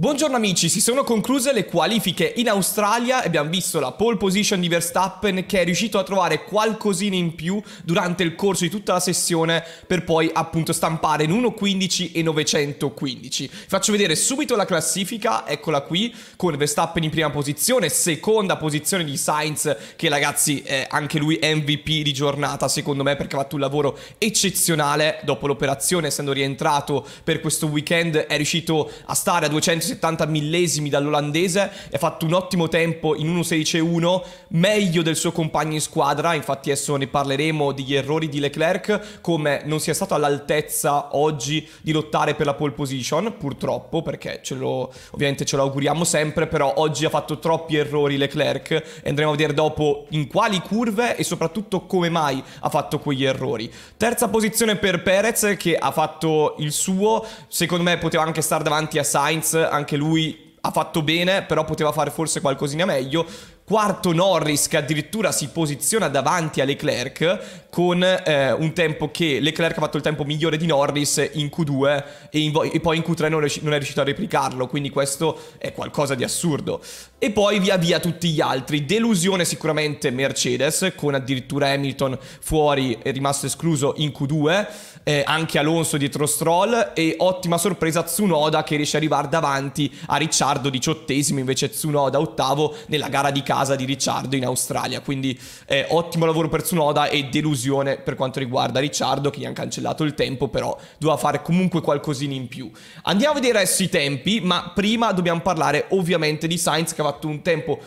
Buongiorno amici, si sono concluse le qualifiche in Australia e abbiamo visto la pole position di Verstappen che è riuscito a trovare qualcosina in più durante il corso di tutta la sessione per poi appunto stampare in 1.15 e 915. Faccio vedere subito la classifica, eccola qui, con Verstappen in prima posizione, seconda posizione di Sainz che ragazzi è eh, anche lui MVP di giornata secondo me perché ha fatto un lavoro eccezionale dopo l'operazione essendo rientrato per questo weekend è riuscito a stare a 200 70 millesimi dall'olandese e ha fatto un ottimo tempo in 1-16-1 meglio del suo compagno in squadra, infatti adesso ne parleremo degli errori di Leclerc, come non sia stato all'altezza oggi di lottare per la pole position, purtroppo, perché ce lo, ovviamente ce lo auguriamo sempre, però oggi ha fatto troppi errori Leclerc e andremo a vedere dopo in quali curve e soprattutto come mai ha fatto quegli errori. Terza posizione per Perez che ha fatto il suo, secondo me poteva anche stare davanti a Sainz, anche lui ha fatto bene, però poteva fare forse qualcosina meglio quarto Norris che addirittura si posiziona davanti a Leclerc con eh, un tempo che Leclerc ha fatto il tempo migliore di Norris in Q2 e, in e poi in Q3 non, non, è riuscito a replicarlo, quindi questo è qualcosa di assurdo. E poi via via tutti gli altri, delusione sicuramente Mercedes con addirittura Hamilton fuori e rimasto escluso in Q2, eh, anche Alonso dietro Stroll e ottima sorpresa Tsunoda che riesce ad arrivare davanti a Ricciardo diciottesimo invece Tsunoda ottavo nella gara di casa casa di Ricciardo in Australia. Quindi eh, ottimo lavoro per Tsunoda e delusione per quanto riguarda Ricciardo che gli hanno cancellato il tempo, però doveva fare comunque qualcosina in più. Andiamo a vedere adesso i tempi, ma prima dobbiamo parlare ovviamente di Sainz che ha fatto un tempo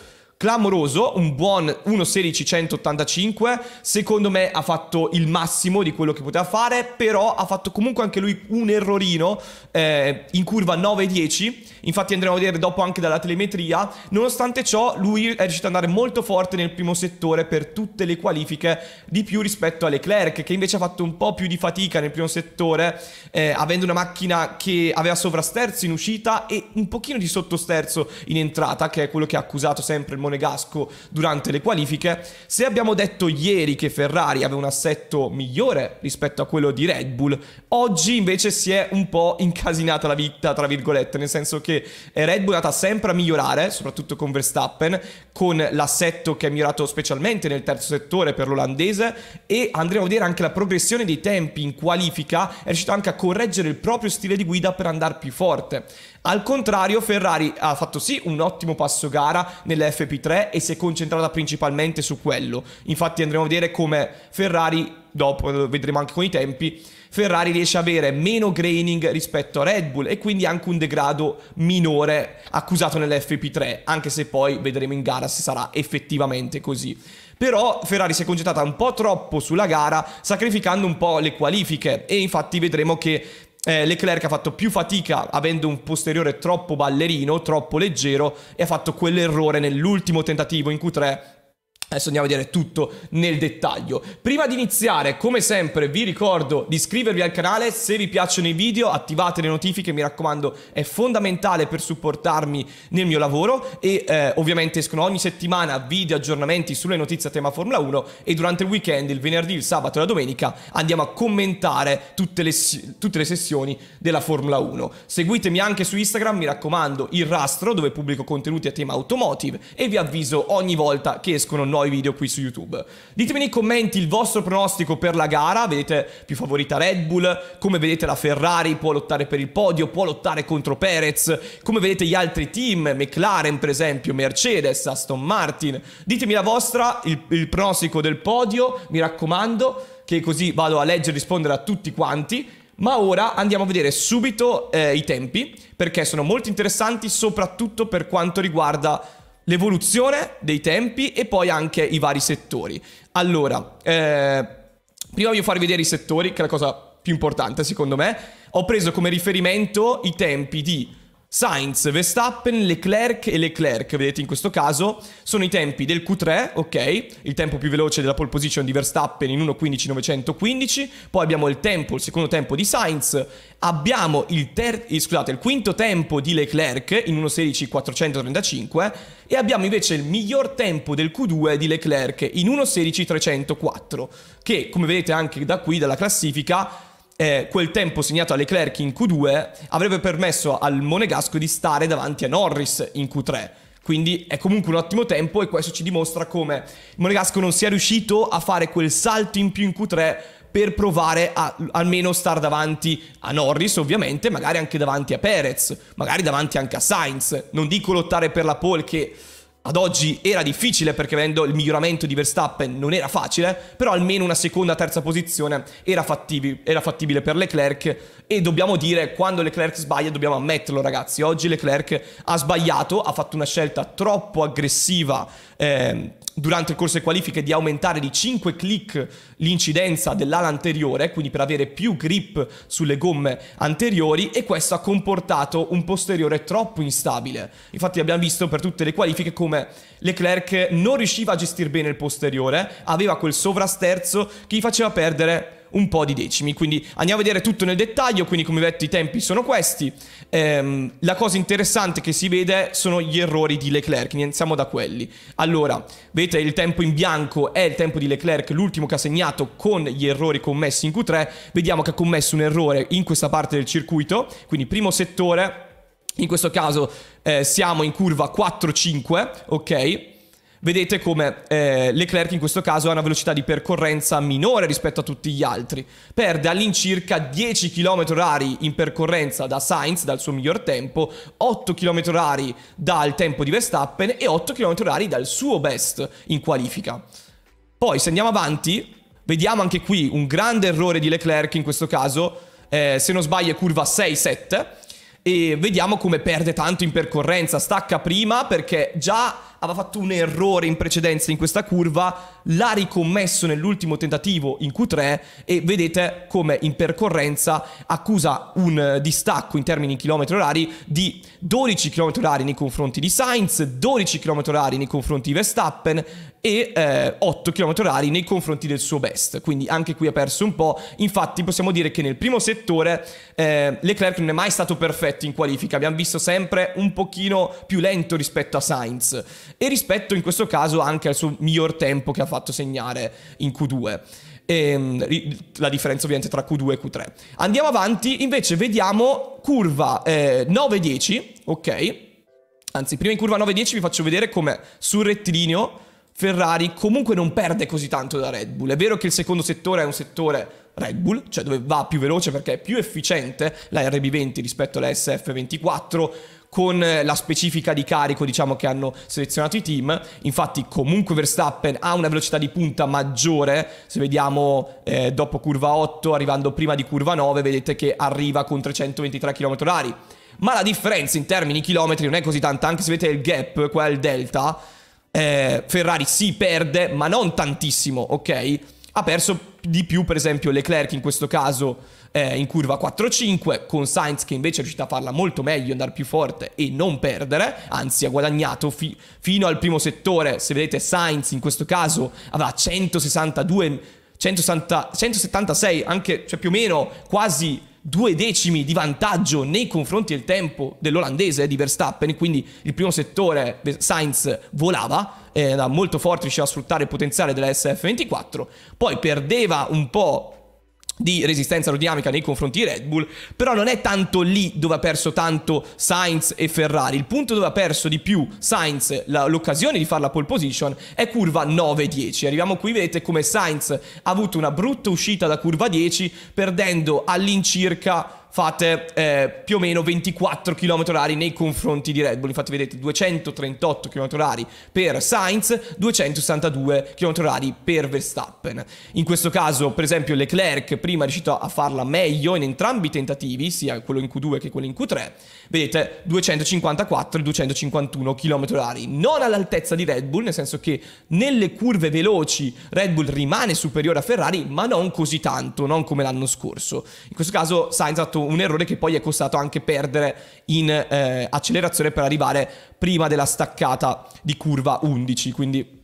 clamoroso, un buon 1.16.185, secondo me ha fatto il massimo di quello che poteva fare, però ha fatto comunque anche lui un errorino eh, in curva 9-10, infatti andremo a vedere dopo anche dalla telemetria, nonostante ciò lui è riuscito ad andare molto forte nel primo settore per tutte le qualifiche, di più rispetto a Leclerc, che invece ha fatto un po' più di fatica nel primo settore, eh, avendo una macchina che aveva sovrasterzo in uscita e un pochino di sottosterzo in entrata, che è quello che ha accusato sempre il monopolio monegasco durante le qualifiche. Se abbiamo detto ieri che Ferrari aveva un assetto migliore rispetto a quello di Red Bull, oggi invece si è un po' incasinata la vita, tra virgolette, nel senso che Red Bull è andata sempre a migliorare, soprattutto con Verstappen, con l'assetto che è mirato specialmente nel terzo settore per l'olandese e andremo a vedere anche la progressione dei tempi in qualifica, è riuscito anche a correggere il proprio stile di guida per andare più forte. Al contrario, Ferrari ha fatto sì un ottimo passo gara nell'FP3 e si è concentrata principalmente su quello. Infatti andremo a vedere come Ferrari, dopo vedremo anche con i tempi, Ferrari riesce ad avere meno graining rispetto a Red Bull e quindi anche un degrado minore accusato nell'FP3, anche se poi vedremo in gara se sarà effettivamente così. Però Ferrari si è concentrata un po' troppo sulla gara, sacrificando un po' le qualifiche e infatti vedremo che eh, Leclerc ha fatto più fatica avendo un posteriore troppo ballerino, troppo leggero e ha fatto quell'errore nell'ultimo tentativo in Q3 Adesso andiamo a vedere tutto nel dettaglio. Prima di iniziare, come sempre, vi ricordo di iscrivervi al canale, se vi piacciono i video attivate le notifiche, mi raccomando, è fondamentale per supportarmi nel mio lavoro e eh, ovviamente escono ogni settimana video aggiornamenti sulle notizie a tema Formula 1 e durante il weekend, il venerdì, il sabato e la domenica andiamo a commentare tutte le, tutte le sessioni della Formula 1. Seguitemi anche su Instagram, mi raccomando, il rastro dove pubblico contenuti a tema automotive e vi avviso ogni volta che escono nuovi i video qui su YouTube. Ditemi nei commenti il vostro pronostico per la gara, vedete più favorita Red Bull, come vedete la Ferrari può lottare per il podio, può lottare contro Perez, come vedete gli altri team, McLaren per esempio, Mercedes, Aston Martin. Ditemi la vostra, il, il pronostico del podio, mi raccomando che così vado a leggere e rispondere a tutti quanti. Ma ora andiamo a vedere subito eh, i tempi, perché sono molto interessanti, soprattutto per quanto riguarda l'evoluzione dei tempi e poi anche i vari settori. Allora, eh, prima voglio farvi vedere i settori, che è la cosa più importante secondo me. Ho preso come riferimento i tempi di Sainz, Verstappen, Leclerc e Leclerc, vedete in questo caso, sono i tempi del Q3, ok, il tempo più veloce della pole position di Verstappen in 1.15.915, poi abbiamo il tempo, il secondo tempo di Sainz, abbiamo il, eh, scusate, il quinto tempo di Leclerc in 1.16.435 e abbiamo invece il miglior tempo del Q2 di Leclerc in 1.16.304, che come vedete anche da qui, dalla classifica, eh, quel tempo segnato a Leclerc in Q2 avrebbe permesso al Monegasco di stare davanti a Norris in Q3. Quindi è comunque un ottimo tempo e questo ci dimostra come Monegasco non sia riuscito a fare quel salto in più in Q3 per provare a almeno star davanti a Norris, ovviamente, magari anche davanti a Perez, magari davanti anche a Sainz. Non dico lottare per la pole che ad oggi era difficile perché vedendo il miglioramento di Verstappen non era facile, però almeno una seconda, terza posizione era, fattivi, era fattibile per Leclerc e dobbiamo dire quando Leclerc sbaglia dobbiamo ammetterlo ragazzi, oggi Leclerc ha sbagliato, ha fatto una scelta troppo aggressiva eh, durante il corso di qualifiche di aumentare di 5 click l'incidenza dell'ala anteriore, quindi per avere più grip sulle gomme anteriori e questo ha comportato un posteriore troppo instabile. Infatti abbiamo visto per tutte le qualifiche come Leclerc non riusciva a gestire bene il posteriore, aveva quel sovrasterzo che gli faceva perdere un po' di decimi. Quindi andiamo a vedere tutto nel dettaglio, quindi come detto i tempi sono questi. Ehm, la cosa interessante che si vede sono gli errori di Leclerc, iniziamo da quelli. Allora, vedete il tempo in bianco è il tempo di Leclerc, l'ultimo che ha segnato con gli errori commessi in Q3. Vediamo che ha commesso un errore in questa parte del circuito, quindi primo settore, in questo caso eh, siamo in curva 4-5, ok? vedete come eh, Leclerc in questo caso ha una velocità di percorrenza minore rispetto a tutti gli altri. Perde all'incirca 10 km h in percorrenza da Sainz, dal suo miglior tempo, 8 km h dal tempo di Verstappen e 8 km h dal suo best in qualifica. Poi se andiamo avanti, vediamo anche qui un grande errore di Leclerc in questo caso, eh, se non sbaglio è curva 6-7, e vediamo come perde tanto in percorrenza, stacca prima perché già aveva fatto un errore in precedenza in questa curva, l'ha ricommesso nell'ultimo tentativo in Q3 e vedete come in percorrenza accusa un eh, distacco in termini di chilometri orari di 12 km orari nei confronti di Sainz, 12 km orari nei confronti di Verstappen e eh, 8 km orari nei confronti del suo best. Quindi anche qui ha perso un po'. Infatti possiamo dire che nel primo settore eh, Leclerc non è mai stato perfetto in qualifica. Abbiamo visto sempre un pochino più lento rispetto a Sainz e rispetto in questo caso anche al suo miglior tempo che ha fatto segnare in Q2 ehm, la differenza ovviamente tra Q2 e Q3. Andiamo avanti, invece vediamo curva eh, 9-10, ok? Anzi, prima in curva 9-10 vi faccio vedere come sul rettilineo Ferrari comunque non perde così tanto da Red Bull. È vero che il secondo settore è un settore Red Bull, cioè dove va più veloce perché è più efficiente la RB20 rispetto alla SF24 con la specifica di carico diciamo che hanno selezionato i team infatti comunque Verstappen ha una velocità di punta maggiore se vediamo eh, dopo curva 8 arrivando prima di curva 9 vedete che arriva con 323 km/h ma la differenza in termini chilometri non è così tanta anche se vedete il gap qua è il delta eh, Ferrari si perde, ma non tantissimo, ok? Ha perso di più, per esempio, Leclerc in questo caso eh, in curva 4-5, con Sainz che invece è riuscito a farla molto meglio, andare più forte e non perdere, anzi ha guadagnato fi fino al primo settore, se vedete Sainz in questo caso aveva 162, 160, 176, anche cioè più o meno quasi due decimi di vantaggio nei confronti del tempo dell'olandese di Verstappen, quindi il primo settore Sainz volava, eh, era molto forte, riusciva a sfruttare il potenziale della SF24, poi perdeva un po' di resistenza aerodinamica nei confronti di Red Bull, però non è tanto lì dove ha perso tanto Sainz e Ferrari, il punto dove ha perso di più Sainz l'occasione di fare la pole position è curva 9-10, arriviamo qui vedete come Sainz ha avuto una brutta uscita da curva 10 perdendo all'incirca fate eh, più o meno 24 km h nei confronti di Red Bull. Infatti vedete 238 km h per Sainz, 262 km h per Verstappen. In questo caso, per esempio, Leclerc prima è riuscito a farla meglio in entrambi i tentativi, sia quello in Q2 che quello in Q3. Vedete 254 e 251 km h non all'altezza di Red Bull, nel senso che nelle curve veloci Red Bull rimane superiore a Ferrari, ma non così tanto, non come l'anno scorso. In questo caso Sainz ha fatto un errore che poi è costato anche perdere in eh, accelerazione per arrivare prima della staccata di curva 11, quindi...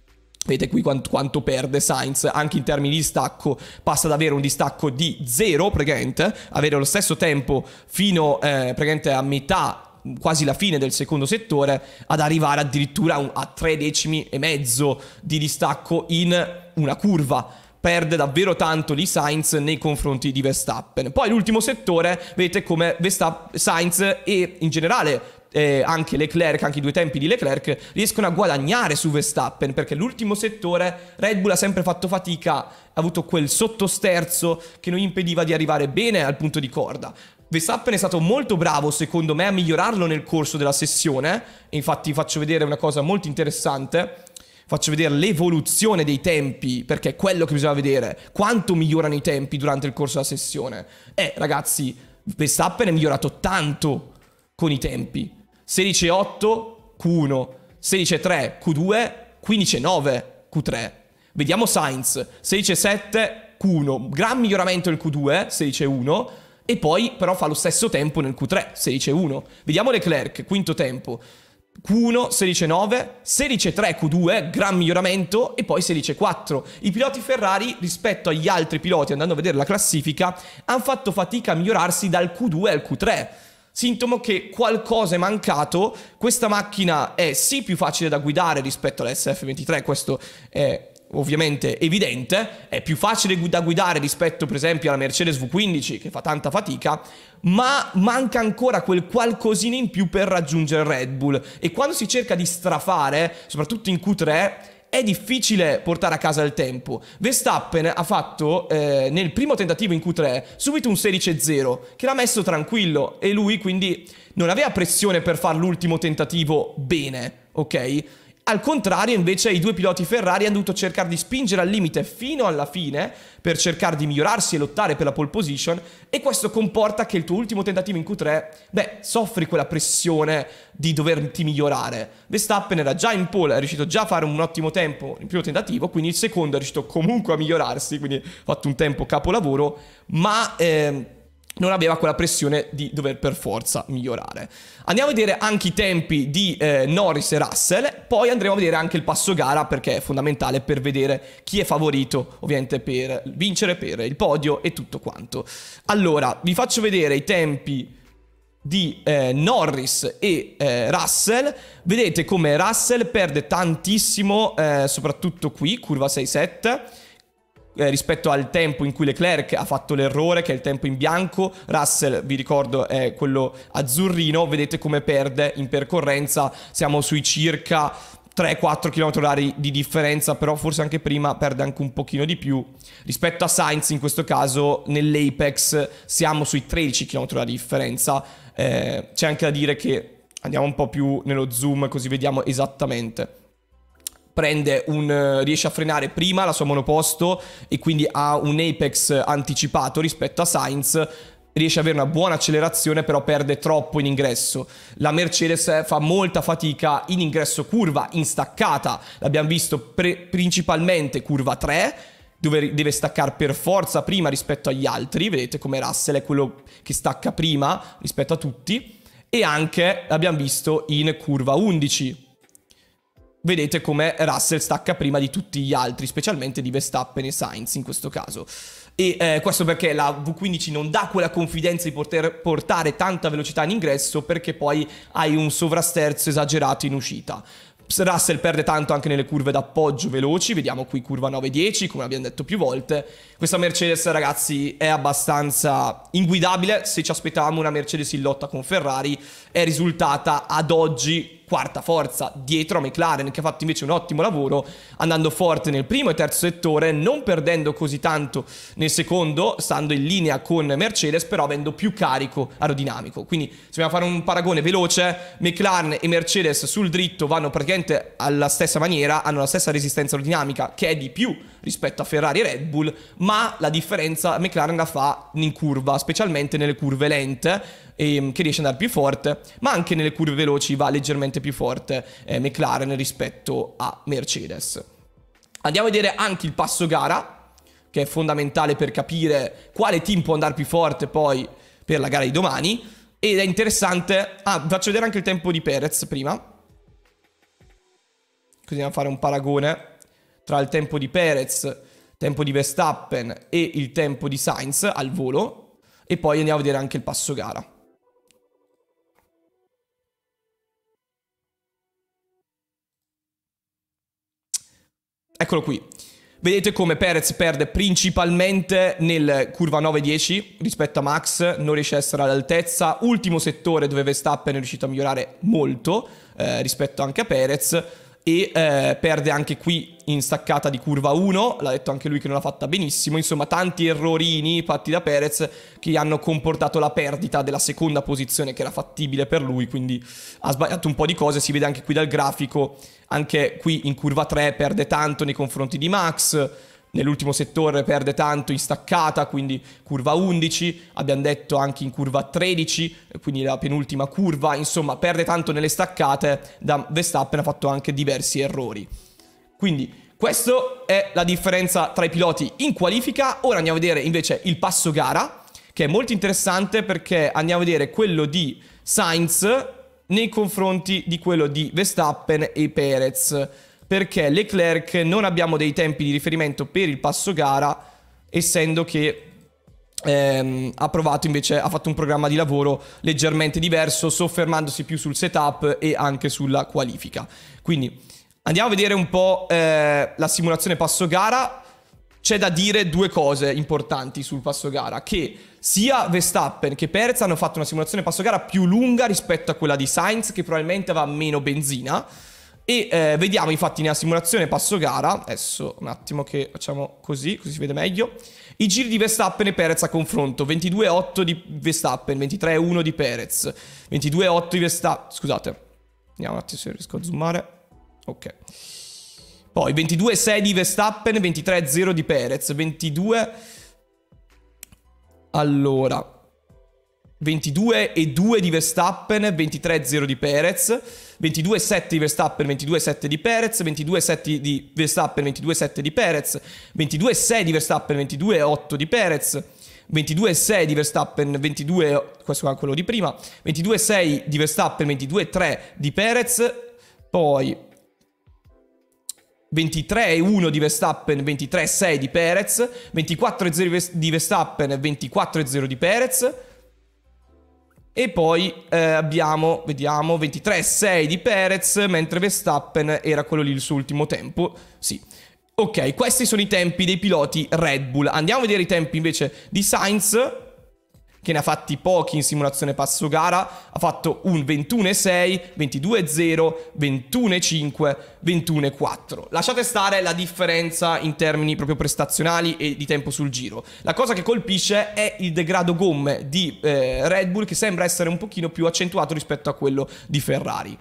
Vedete qui quanto, quanto, perde Sainz anche in termini di distacco, passa ad avere un distacco di 0 praticamente, avere lo stesso tempo fino eh, praticamente a metà quasi la fine del secondo settore ad arrivare addirittura a, un, a tre decimi e mezzo di distacco in una curva perde davvero tanto di Sainz nei confronti di Verstappen. Poi l'ultimo settore, vedete come Verstappen, Sainz e in generale eh, anche Leclerc, anche i due tempi di Leclerc, riescono a guadagnare su Verstappen perché l'ultimo settore Red Bull ha sempre fatto fatica, ha avuto quel sottosterzo che non gli impediva di arrivare bene al punto di corda. Verstappen è stato molto bravo, secondo me, a migliorarlo nel corso della sessione. Infatti, faccio vedere una cosa molto interessante faccio vedere l'evoluzione dei tempi, perché è quello che bisogna vedere, quanto migliorano i tempi durante il corso della sessione. Eh, ragazzi, Verstappen è migliorato tanto con i tempi. 16.8 Q1, 16.3 Q2, 15.9 Q3. Vediamo Sainz, 16.7 Q1, gran miglioramento nel Q2, 16.1 e poi però fa lo stesso tempo nel Q3, 16.1. Vediamo Leclerc, quinto tempo, Q1 16.9, 16.3 Q2, gran miglioramento e poi 16.4. I piloti Ferrari rispetto agli altri piloti andando a vedere la classifica hanno fatto fatica a migliorarsi dal Q2 al Q3. Sintomo che qualcosa è mancato, questa macchina è sì più facile da guidare rispetto all'SF23, questo è ovviamente evidente, è più facile da guidare rispetto per esempio alla Mercedes V15 che fa tanta fatica, ma manca ancora quel qualcosina in più per raggiungere Red Bull e quando si cerca di strafare, soprattutto in Q3, è difficile portare a casa il tempo. Verstappen ha fatto eh, nel primo tentativo in Q3 subito un 16-0 che l'ha messo tranquillo e lui quindi non aveva pressione per fare l'ultimo tentativo bene, ok? Al contrario, invece, i due piloti Ferrari hanno dovuto cercare di spingere al limite fino alla fine per cercare di migliorarsi e lottare per la pole position e questo comporta che il tuo ultimo tentativo in Q3, beh, soffri quella pressione di doverti migliorare. Verstappen era già in pole, è riuscito già a fare un ottimo tempo il primo tentativo, quindi il secondo è riuscito comunque a migliorarsi, quindi ha fatto un tempo capolavoro, ma... Eh, non aveva quella pressione di dover per forza migliorare. Andiamo a vedere anche i tempi di eh, Norris e Russell, poi andremo a vedere anche il passo gara perché è fondamentale per vedere chi è favorito ovviamente per vincere, per il podio e tutto quanto. Allora, vi faccio vedere i tempi di eh, Norris e eh, Russell, vedete come Russell perde tantissimo, eh, soprattutto qui, curva 6-7, eh, rispetto al tempo in cui Leclerc ha fatto l'errore, che è il tempo in bianco, Russell, vi ricordo, è quello azzurrino, vedete come perde in percorrenza, siamo sui circa 3-4 km/h di differenza, però forse anche prima perde anche un pochino di più. Rispetto a Sainz in questo caso nell'Apex siamo sui 13 km/h di differenza. Eh, c'è anche da dire che andiamo un po' più nello zoom così vediamo esattamente prende un, eh, riesce a frenare prima la sua monoposto e quindi ha un apex anticipato rispetto a Sainz riesce ad avere una buona accelerazione, però perde troppo in ingresso. La Mercedes fa molta fatica in ingresso curva, in staccata. L'abbiamo visto principalmente curva 3, dove deve staccare per forza prima rispetto agli altri. Vedete come Russell è quello che stacca prima rispetto a tutti. E anche l'abbiamo visto in curva 11, vedete come Russell stacca prima di tutti gli altri, specialmente di Verstappen e Sainz in questo caso. E eh, questo perché la V15 non dà quella confidenza di poter portare tanta velocità in ingresso perché poi hai un sovrasterzo esagerato in uscita. Russell perde tanto anche nelle curve d'appoggio veloci, vediamo qui curva 9-10 come abbiamo detto più volte. Questa Mercedes ragazzi è abbastanza inguidabile, se ci aspettavamo una Mercedes in lotta con Ferrari è risultata ad oggi quarta forza dietro a McLaren che ha fatto invece un ottimo lavoro andando forte nel primo e terzo settore, non perdendo così tanto nel secondo, stando in linea con Mercedes, però avendo più carico aerodinamico. Quindi se vogliamo fare un paragone veloce, McLaren e Mercedes sul dritto vanno praticamente alla stessa maniera, hanno la stessa resistenza aerodinamica che è di più rispetto a Ferrari e Red Bull, ma la differenza McLaren la fa in curva, specialmente nelle curve lente ehm, che riesce ad andare più forte, ma anche nelle curve veloci va leggermente più forte eh, McLaren rispetto a Mercedes. Andiamo a vedere anche il passo gara, che è fondamentale per capire quale team può andare più forte poi per la gara di domani. Ed è interessante... Ah, faccio vedere anche il tempo di Perez prima. Così andiamo a fare un paragone tra il tempo di Perez tempo di Verstappen e il tempo di Sainz al volo e poi andiamo a vedere anche il passo gara. Eccolo qui. Vedete come Perez perde principalmente nel curva 9-10 rispetto a Max, non riesce ad essere all'altezza, ultimo settore dove Verstappen è riuscito a migliorare molto eh, rispetto anche a Perez e eh, perde anche qui in staccata di curva 1, l'ha detto anche lui che non l'ha fatta benissimo, insomma tanti errorini fatti da Perez che hanno comportato la perdita della seconda posizione che era fattibile per lui, quindi ha sbagliato un po' di cose, si vede anche qui dal grafico, anche qui in curva 3 perde tanto nei confronti di Max, nell'ultimo settore perde tanto in staccata, quindi curva 11, abbiamo detto anche in curva 13, quindi la penultima curva, insomma perde tanto nelle staccate, da Verstappen ha fatto anche diversi errori. Quindi questa è la differenza tra i piloti in qualifica. Ora andiamo a vedere invece il passo gara, che è molto interessante perché andiamo a vedere quello di Sainz nei confronti di quello di Verstappen e Perez. Perché Leclerc non abbiamo dei tempi di riferimento per il passo gara, essendo che Ehm, ha provato invece, ha fatto un programma di lavoro leggermente diverso, soffermandosi più sul setup e anche sulla qualifica. Quindi Andiamo a vedere un po' eh, la simulazione passo gara. C'è da dire due cose importanti sul passo gara, che sia Verstappen che Perez hanno fatto una simulazione passo gara più lunga rispetto a quella di Sainz, che probabilmente aveva meno benzina. E eh, vediamo infatti nella simulazione passo gara, adesso un attimo che facciamo così, così si vede meglio, i giri di Verstappen e Perez a confronto, 22.8 di Verstappen, 23.1 di Perez, 22.8 di Verstappen, scusate, andiamo un attimo se riesco a zoomare, Ok. Poi 22-6 di Verstappen, 23-0 di Perez, 22... Allora... 22 e 2 di Verstappen, 23-0 di Perez, 22-7 di Verstappen, 22-7 di Perez, 22-7 di Verstappen, 22-7 di Perez, 22-6 di Verstappen, 22-8 di Perez, 22-6 di Verstappen, 22, questo è quello di prima, 22-6 di Verstappen, 22-3 di Perez, poi 23-1 di Verstappen, 23-6 di Perez, 24-0 di Verstappen, 24-0 di Perez. E poi eh, abbiamo, vediamo, 23-6 di Perez, mentre Verstappen era quello lì il suo ultimo tempo. Sì. Ok, questi sono i tempi dei piloti Red Bull. Andiamo a vedere i tempi invece di Sainz che ne ha fatti pochi in simulazione passo gara, ha fatto un 21-6, 22-0, 21-5, 21-4. Lasciate stare la differenza in termini proprio prestazionali e di tempo sul giro. La cosa che colpisce è il degrado gomme di eh, Red Bull che sembra essere un pochino più accentuato rispetto a quello di Ferrari.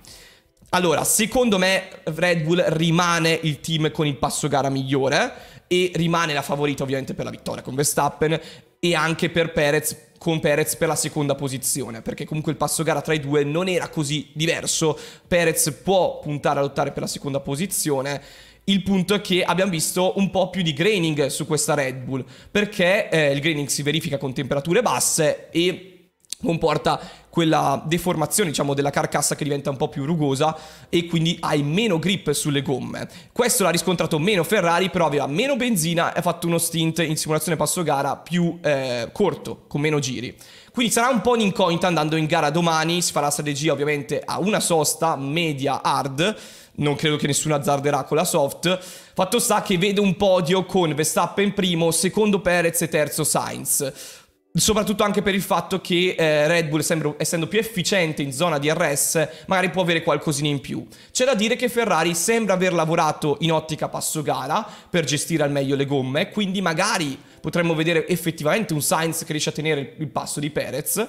Allora, secondo me Red Bull rimane il team con il passo gara migliore e rimane la favorita ovviamente per la vittoria con Verstappen e anche per Perez con Perez per la seconda posizione, perché comunque il passo gara tra i due non era così diverso. Perez può puntare a lottare per la seconda posizione. Il punto è che abbiamo visto un po' più di graining su questa Red Bull, perché eh, il graining si verifica con temperature basse e comporta quella deformazione diciamo della carcassa che diventa un po' più rugosa e quindi hai meno grip sulle gomme questo l'ha riscontrato meno Ferrari però aveva meno benzina e ha fatto uno stint in simulazione passo gara più eh, corto con meno giri quindi sarà un po' un'incognita andando in gara domani si farà la strategia ovviamente a una sosta media hard non credo che nessuno azzarderà con la soft. Fatto sta che vedo un podio con Verstappen primo, secondo Perez e terzo Sainz. Soprattutto anche per il fatto che eh, Red Bull, sembra, essendo più efficiente in zona di DRS, magari può avere qualcosina in più. C'è da dire che Ferrari sembra aver lavorato in ottica passo gara per gestire al meglio le gomme, quindi magari potremmo vedere effettivamente un Sainz che riesce a tenere il passo di Perez.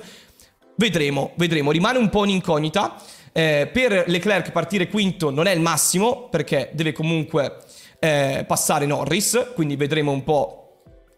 Vedremo, vedremo, rimane un po' un'incognita. Eh, per Leclerc partire quinto non è il massimo perché deve comunque eh, passare Norris, quindi vedremo un po'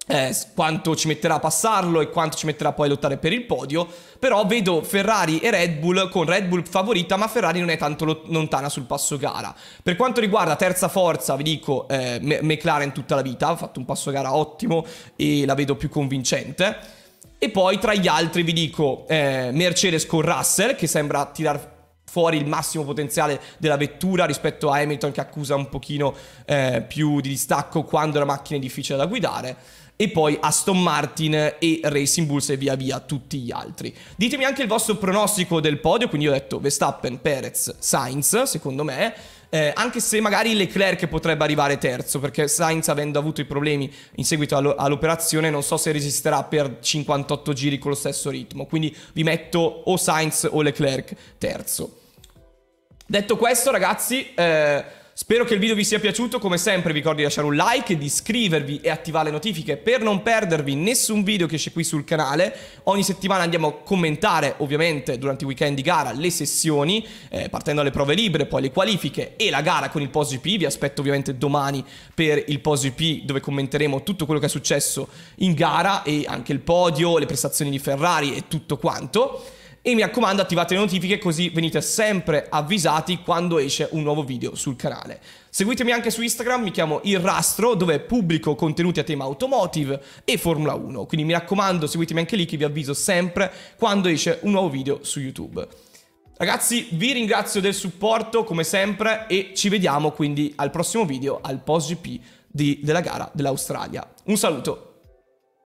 eh, quanto ci metterà a passarlo e quanto ci metterà poi a lottare per il podio, però vedo Ferrari e Red Bull con Red Bull favorita, ma Ferrari non è tanto lontana sul passo gara. Per quanto riguarda terza forza, vi dico eh, McLaren tutta la vita, ha fatto un passo gara ottimo e la vedo più convincente. E poi tra gli altri vi dico eh, Mercedes con Russell, che sembra tirare fuori il massimo potenziale della vettura rispetto a Hamilton che accusa un pochino eh, più di distacco quando la macchina è difficile da guidare e poi Aston Martin e Racing Bulls e via via tutti gli altri. Ditemi anche il vostro pronostico del podio, quindi ho detto Verstappen, Perez, Sainz, secondo me, eh, anche se magari Leclerc potrebbe arrivare terzo, perché Sainz avendo avuto i problemi in seguito all'operazione non so se resisterà per 58 giri con lo stesso ritmo, quindi vi metto o Sainz o Leclerc terzo. Detto questo, ragazzi, eh, spero che il video vi sia piaciuto. Come sempre vi ricordo di lasciare un like, di iscrivervi e attivare le notifiche per non perdervi nessun video che esce qui sul canale. Ogni settimana andiamo a commentare, ovviamente, durante i weekend di gara, le sessioni, eh, partendo dalle prove libere, poi le qualifiche e la gara con il POSGP. Vi aspetto ovviamente domani per il POSGP dove commenteremo tutto quello che è successo in gara e anche il podio, le prestazioni di Ferrari e tutto quanto e mi raccomando attivate le notifiche così venite sempre avvisati quando esce un nuovo video sul canale. Seguitemi anche su Instagram, mi chiamo Il Rastro, dove pubblico contenuti a tema automotive e Formula 1. Quindi mi raccomando, seguitemi anche lì che vi avviso sempre quando esce un nuovo video su YouTube. Ragazzi, vi ringrazio del supporto come sempre e ci vediamo quindi al prossimo video al post GP di, della gara dell'Australia. Un saluto!